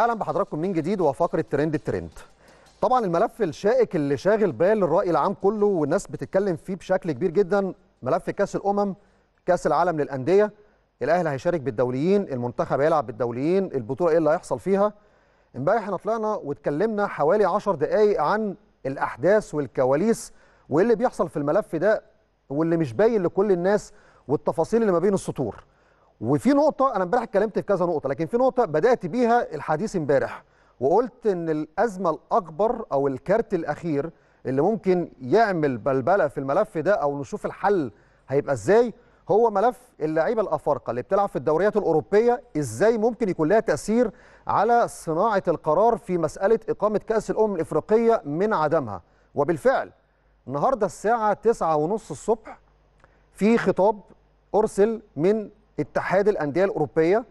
اهلا بحضراتكم من جديد وفقره ترند الترند طبعا الملف الشائك اللي شاغل بال الراي العام كله والناس بتتكلم فيه بشكل كبير جدا ملف كاس الامم كاس العالم للانديه الاهلي هيشارك بالدوليين المنتخب هيلعب بالدوليين البطوله ايه اللي هيحصل فيها امبارح احنا طلعنا واتكلمنا حوالي 10 دقائق عن الاحداث والكواليس وايه اللي بيحصل في الملف ده واللي مش باين لكل الناس والتفاصيل اللي ما بين السطور وفي نقطه انا امبارح اتكلمت في كذا نقطه لكن في نقطه بدات بيها الحديث امبارح وقلت ان الازمه الاكبر او الكارت الاخير اللي ممكن يعمل بلبله في الملف ده او نشوف الحل هيبقى ازاي هو ملف اللعيبه الافارقه اللي بتلعب في الدوريات الاوروبيه ازاي ممكن يكون لها تاثير على صناعه القرار في مساله اقامه كاس الامم الافريقيه من عدمها وبالفعل النهارده الساعه 9:30 الصبح في خطاب ارسل من اتحاد الانديه الاوروبيه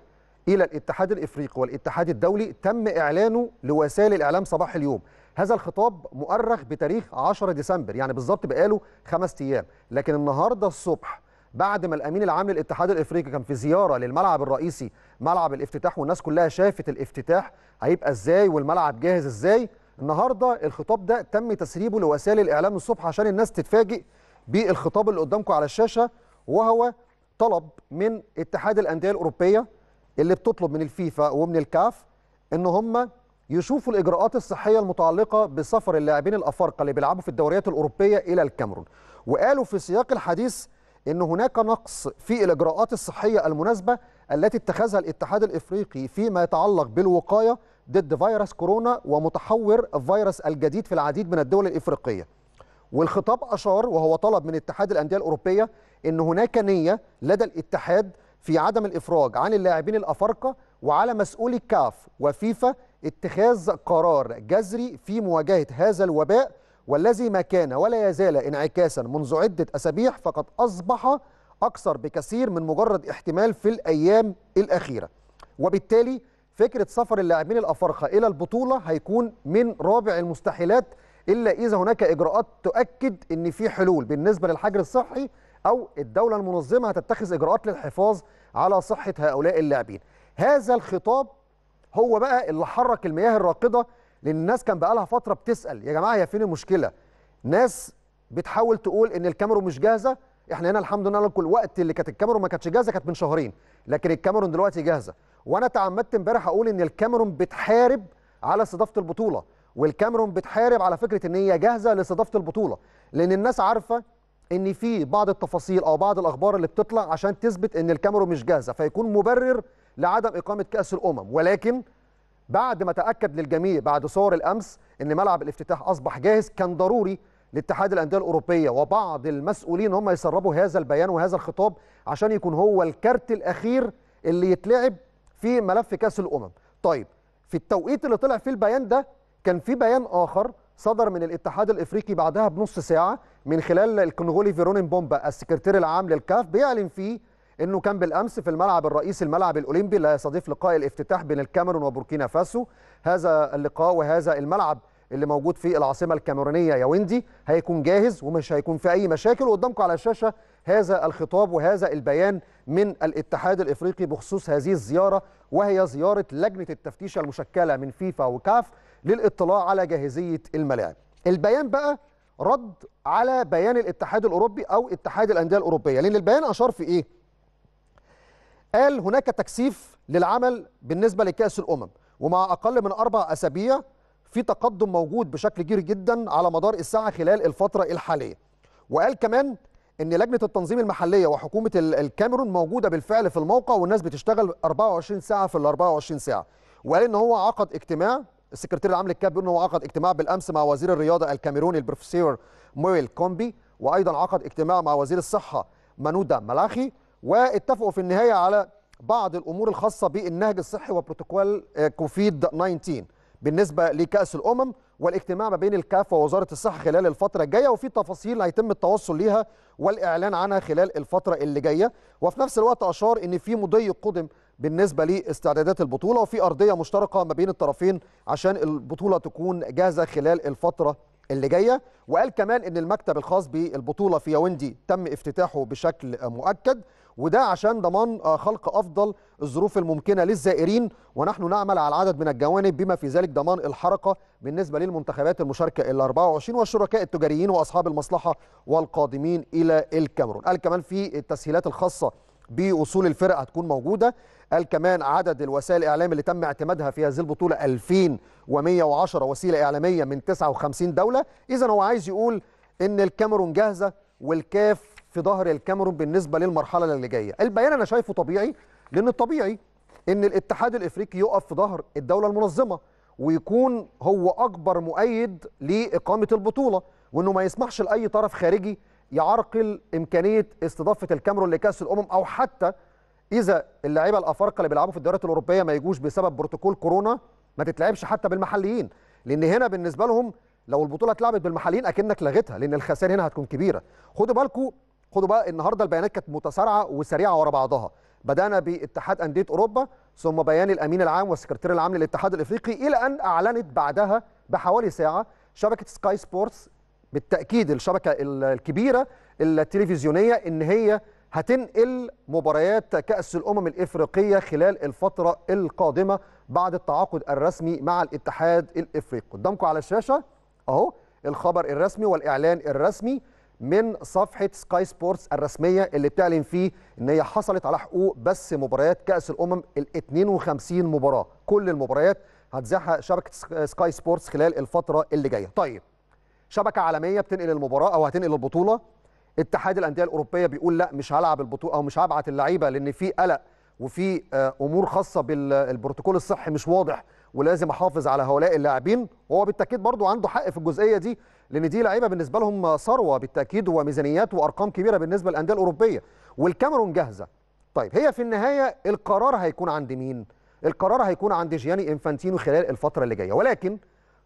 الى الاتحاد الافريقي والاتحاد الدولي تم اعلانه لوسائل الاعلام صباح اليوم هذا الخطاب مؤرخ بتاريخ 10 ديسمبر يعني بالظبط بقاله خمس ايام لكن النهارده الصبح بعد ما الامين العام للاتحاد الافريقي كان في زياره للملعب الرئيسي ملعب الافتتاح والناس كلها شافت الافتتاح هيبقى ازاي والملعب جاهز ازاي النهارده الخطاب ده تم تسريبه لوسائل الاعلام الصبح عشان الناس تتفاجئ بالخطاب اللي قدامكم على الشاشه وهو طلب من اتحاد الانديه الاوروبيه اللي بتطلب من الفيفا ومن الكاف ان هم يشوفوا الاجراءات الصحيه المتعلقه بسفر اللاعبين الافارقه اللي بيلعبوا في الدوريات الاوروبيه الى الكاميرون وقالوا في سياق الحديث ان هناك نقص في الاجراءات الصحيه المناسبه التي اتخذها الاتحاد الافريقي فيما يتعلق بالوقايه ضد فيروس كورونا ومتحور الفيروس الجديد في العديد من الدول الافريقيه والخطاب اشار وهو طلب من اتحاد الانديه الاوروبيه ان هناك نيه لدى الاتحاد في عدم الافراج عن اللاعبين الافارقه وعلى مسؤولي كاف وفيفا اتخاذ قرار جذري في مواجهه هذا الوباء والذي ما كان ولا يزال انعكاسا منذ عده اسابيع فقد اصبح اكثر بكثير من مجرد احتمال في الايام الاخيره وبالتالي فكره سفر اللاعبين الافارقه الى البطوله هيكون من رابع المستحيلات الا اذا هناك اجراءات تؤكد ان في حلول بالنسبه للحجر الصحي او الدوله المنظمه هتتخذ اجراءات للحفاظ على صحه هؤلاء اللاعبين هذا الخطاب هو بقى اللي حرك المياه الراقده لان الناس كان بقى لها فتره بتسال يا جماعه هي فين المشكله ناس بتحاول تقول ان الكاميرون مش جاهزه احنا هنا الحمد لله كل الوقت اللي كانت الكاميرون ما كانتش جاهزه كانت من شهرين لكن الكاميرون دلوقتي جاهزه وانا تعمدت امبارح اقول ان الكاميرون بتحارب على استضافه البطوله والكاميرون بتحارب على فكره ان هي جاهزه لاستضافه البطوله لان الناس عارفه ان في بعض التفاصيل او بعض الاخبار اللي بتطلع عشان تثبت ان الكاميرون مش جاهزه فيكون مبرر لعدم اقامه كاس الامم ولكن بعد ما تاكد للجميع بعد صور الامس ان ملعب الافتتاح اصبح جاهز كان ضروري لاتحاد الانديه الاوروبيه وبعض المسؤولين هم يسربوا هذا البيان وهذا الخطاب عشان يكون هو الكارت الاخير اللي يتلعب في ملف كاس الامم طيب في التوقيت اللي طلع فيه البيان ده كان في بيان آخر صدر من الاتحاد الافريقي بعدها بنص ساعه من خلال الكونغولي فيرونين بومبا السكرتير العام للكاف بيعلن فيه انه كان بالامس في الملعب الرئيسي الملعب الاولمبي اللي هيستضيف لقاء الافتتاح بين الكاميرون وبوركينا فاسو هذا اللقاء وهذا الملعب اللي موجود في العاصمه الكاميرونيه ياوندي هيكون جاهز ومش هيكون في اي مشاكل وقدامكم على الشاشه هذا الخطاب وهذا البيان من الاتحاد الافريقي بخصوص هذه الزياره وهي زياره لجنه التفتيش المشكله من فيفا وكاف للاطلاع على جاهزية الملاعب البيان بقى رد على بيان الاتحاد الأوروبي أو اتحاد الأندية الأوروبية لأن البيان أشار في إيه؟ قال هناك تكثيف للعمل بالنسبة لكأس الأمم ومع أقل من أربع أسابيع في تقدم موجود بشكل كبير جدا على مدار الساعة خلال الفترة الحالية وقال كمان ان لجنه التنظيم المحليه وحكومه الكاميرون موجوده بالفعل في الموقع والناس بتشتغل 24 ساعه في ال 24 ساعه وقال ان هو عقد اجتماع السكرتير العام للكاب بيقول انه عقد اجتماع بالامس مع وزير الرياضه الكاميروني البروفيسور مويل كومبي وايضا عقد اجتماع مع وزير الصحه منوده ملاخي واتفقوا في النهايه على بعض الامور الخاصه بالنهج الصحي وبروتوكول آه، كوفيد 19 بالنسبه لكاس الامم والاجتماع ما بين الكاف ووزاره الصحه خلال الفتره الجايه وفي تفاصيل هيتم التوصل ليها والاعلان عنها خلال الفتره اللي جايه وفي نفس الوقت اشار ان في مضي قدم بالنسبه لاستعدادات البطوله وفي ارضيه مشتركه ما بين الطرفين عشان البطوله تكون جاهزه خلال الفتره اللي جايه وقال كمان ان المكتب الخاص بالبطوله في ياوندي تم افتتاحه بشكل مؤكد وده عشان ضمان آه، خلق افضل الظروف الممكنه للزائرين ونحن نعمل على العدد من الجوانب بما في ذلك ضمان الحركه بالنسبه للمنتخبات المشاركه ال 24 والشركاء التجاريين واصحاب المصلحه والقادمين الى الكاميرون. قال كمان في التسهيلات الخاصه باصول الفرق هتكون موجوده قال كمان عدد الوسائل الاعلام اللي تم اعتمادها في هذه البطوله 2110 وسيله اعلاميه من 59 دوله اذا هو عايز يقول ان الكاميرون جاهزه والكاف في ظهر الكاميرون بالنسبه للمرحله اللي جايه البيان انا شايفه طبيعي لان الطبيعي ان الاتحاد الافريقي يقف في ظهر الدوله المنظمه ويكون هو اكبر مؤيد لاقامه البطوله وانه ما يسمحش لاي طرف خارجي يعرقل امكانيه استضافه الكاميرون لكاس الامم او حتى اذا اللعيبه الافارقه اللي بيلعبوا في الدوريات الاوروبيه ما يجوش بسبب بروتوكول كورونا ما تتلعبش حتى بالمحليين لان هنا بالنسبه لهم لو البطوله اتلعبت بالمحليين اكنك لغيتها لان الخسائر هنا هتكون كبيره خدوا بالكم خدوا بقى النهارده البيانات كانت متسارعه وسريعه ورا بعضها بدانا باتحاد انديه اوروبا ثم بيان الامين العام والسكرتير العام للاتحاد الافريقي الى ان اعلنت بعدها بحوالي ساعه شبكه سكاي سبورتس بالتاكيد الشبكه الكبيره التلفزيونيه ان هي هتنقل مباريات كأس الأمم الإفريقية خلال الفترة القادمة بعد التعاقد الرسمي مع الاتحاد الإفريقي قدامكم على الشاشة أهو الخبر الرسمي والإعلان الرسمي من صفحة سكاي سبورتس الرسمية اللي بتعلن فيه إن هي حصلت على حقوق بس مباريات كأس الأمم ال 52 مباراة كل المباريات هتذاعها شبكة سكاي سبورتس خلال الفترة اللي جاية طيب شبكه عالميه بتنقل المباراه او هتنقل البطوله اتحاد الانديه الاوروبيه بيقول لا مش هلعب البطوله او مش هبعت اللعيبه لان في قلق وفي آه، امور خاصه بالبروتوكول الصحي مش واضح ولازم احافظ على هؤلاء اللاعبين وهو بالتاكيد برضو عنده حق في الجزئيه دي لان دي لعيبه بالنسبه لهم ثروه بالتاكيد وميزانيات وارقام كبيره بالنسبه للانديه الاوروبيه والكاميرون جاهزه طيب هي في النهايه القرار هيكون عند مين القرار هيكون عند جياني انفانتينو خلال الفتره اللي جايه ولكن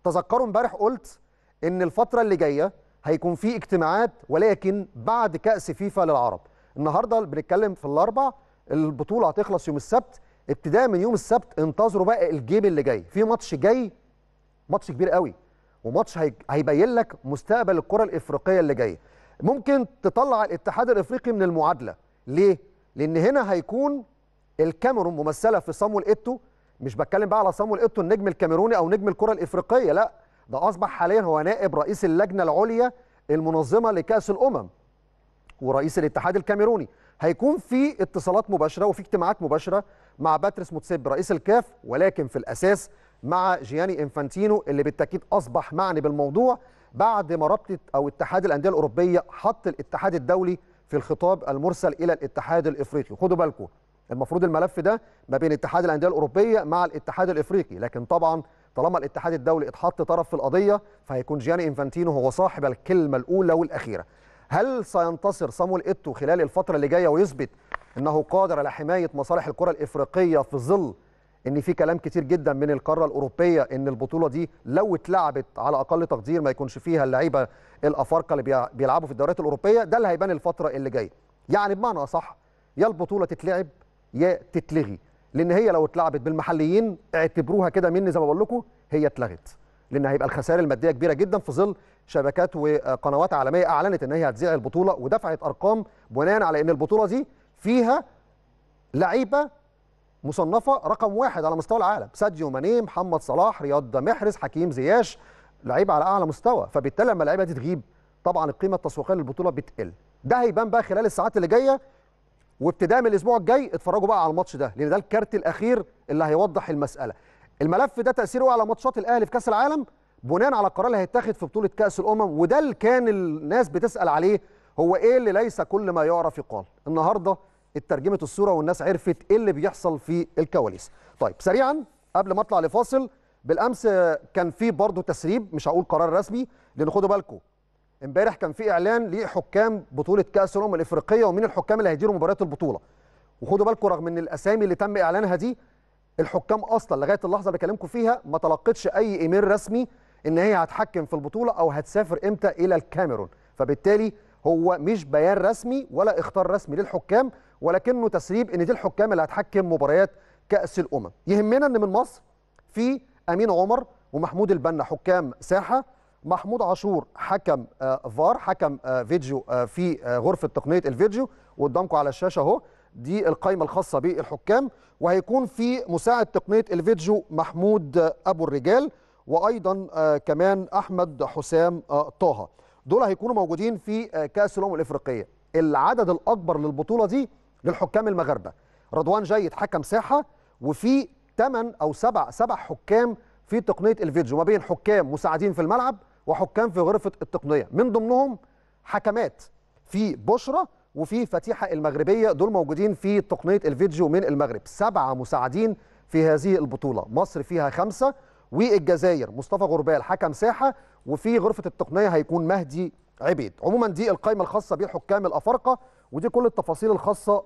تذكروا امبارح قلت ان الفتره اللي جايه هيكون في اجتماعات ولكن بعد كاس فيفا للعرب النهارده بنتكلم في الاربع البطوله هتخلص يوم السبت ابتداء من يوم السبت انتظروا بقى الجيم اللي جاي في ماتش جاي ماتش كبير قوي وماتش هيبين لك مستقبل الكره الافريقيه اللي جايه ممكن تطلع الاتحاد الافريقي من المعادله ليه لان هنا هيكون الكاميرون ممثله في صامويل ايتو مش بتكلم بقى على صامويل ايتو النجم الكاميروني او نجم الكره الافريقيه لا ده اصبح حاليا هو نائب رئيس اللجنه العليا المنظمه لكاس الامم ورئيس الاتحاد الكاميروني هيكون في اتصالات مباشره وفي اجتماعات مباشره مع باتريس موتسيب رئيس الكاف ولكن في الاساس مع جياني انفانتينو اللي بالتاكيد اصبح معني بالموضوع بعد ما رابطه او اتحاد الانديه الاوروبيه حط الاتحاد الدولي في الخطاب المرسل الى الاتحاد الافريقي خدوا بالكم المفروض الملف ده ما بين اتحاد الانديه الاوروبيه مع الاتحاد الافريقي لكن طبعا طالما الاتحاد الدولي اتحط طرف في القضيه فهيكون جياني انفانتينو هو صاحب الكلمه الاولى والاخيره هل سينتصر صامول ايتو خلال الفتره اللي جايه ويثبت انه قادر على حمايه مصالح الكره الافريقيه في ظل ان في كلام كتير جدا من القاره الاوروبيه ان البطوله دي لو اتلعبت على اقل تقدير ما يكونش فيها اللعيبه الافارقه اللي بيلعبوا في الدوريات الاوروبيه ده اللي هيبان الفتره اللي جايه يعني بمعنى اصح يا البطوله تتلعب يا تتلغي لان هي لو اتلعبت بالمحليين اعتبروها كده مني زي ما بقول لكم هي اتلغت لان هيبقى الخسائر الماديه كبيره جدا في ظل شبكات وقنوات عالميه اعلنت ان هي هتذيع البطوله ودفعت ارقام بناء على ان البطوله دي فيها لعيبه مصنفه رقم واحد على مستوى العالم ساديو ماني محمد صلاح رياض محرز حكيم زياش لعيبه على اعلى مستوى فبالتالي لما اللعيبه دي تغيب طبعا القيمه التسويقيه للبطوله بتقل ده هيبان بقى خلال الساعات اللي جايه وابتداء من الاسبوع الجاي اتفرجوا بقى على الماتش ده لان ده الكارت الاخير اللي هيوضح المساله الملف ده تاثيره على ماتشات الاهلي في كاس العالم بناء على القرار اللي هيتاخد في بطوله كاس الامم وده اللي كان الناس بتسال عليه هو ايه اللي ليس كل ما يعرف يقال النهارده اترجمت الصوره والناس عرفت ايه اللي بيحصل في الكواليس طيب سريعا قبل ما اطلع لفاصل بالامس كان في برضه تسريب مش هقول قرار رسمي لان خدوا بالكم امبارح كان في اعلان لحكام بطوله كاس الامم الافريقيه ومين الحكام اللي هيديروا مباريات البطوله وخدوا بالكم رغم ان الاسامي اللي تم اعلانها دي الحكام اصلا لغايه اللحظه اللي بكلمكم فيها ما تلقتش اي ايميل رسمي ان هي هتحكم في البطوله او هتسافر امتى الى الكاميرون فبالتالي هو مش بيان رسمي ولا اختار رسمي للحكام ولكنه تسريب ان دي الحكام اللي هتحكم مباريات كاس الامم يهمنا ان من مصر في امين عمر ومحمود البنا حكام ساحه محمود عاشور حكم آه، فار حكم آه، فيديو آه، في غرفه تقنيه الفيديو وقدامكم على الشاشه اهو دي القائمه الخاصه بالحكام وهيكون في مساعد تقنيه الفيديو محمود ابو الرجال وايضا كمان احمد حسام طه دول هيكونوا موجودين في كاس الامم الافريقيه العدد الاكبر للبطوله دي للحكام المغاربه رضوان جيد حكم ساحه وفي 8 او 7 7 حكام في تقنيه الفيديو ما بين حكام مساعدين في الملعب وحكام في غرفه التقنيه من ضمنهم حكمات في بشرى وفي فتيحه المغربيه دول موجودين في تقنيه الفيديو من المغرب سبعه مساعدين في هذه البطوله مصر فيها خمسه والجزائر مصطفى غربال حكم ساحه وفي غرفه التقنيه هيكون مهدي عبيد عموما دي القائمه الخاصه بالحكام الافارقه ودي كل التفاصيل الخاصه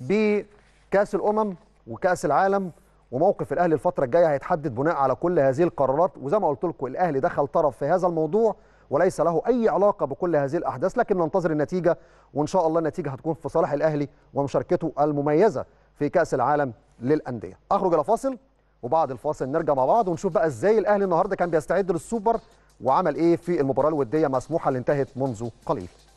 بكاس الامم وكاس العالم وموقف الاهلي الفتره الجايه هيتحدد بناء على كل هذه القرارات وزي ما قلت لكم الاهلي دخل طرف في هذا الموضوع وليس له اي علاقه بكل هذه الاحداث لكن ننتظر النتيجه وان شاء الله النتيجه هتكون في صالح الاهلي ومشاركته المميزه في كاس العالم للانديه اخرج الى فاصل وبعد الفاصل نرجع مع بعض ونشوف بقى ازاي الاهلي النهارده كان بيستعد للسوبر وعمل ايه في المباراه الوديه مسموحه اللي انتهت منذ قليل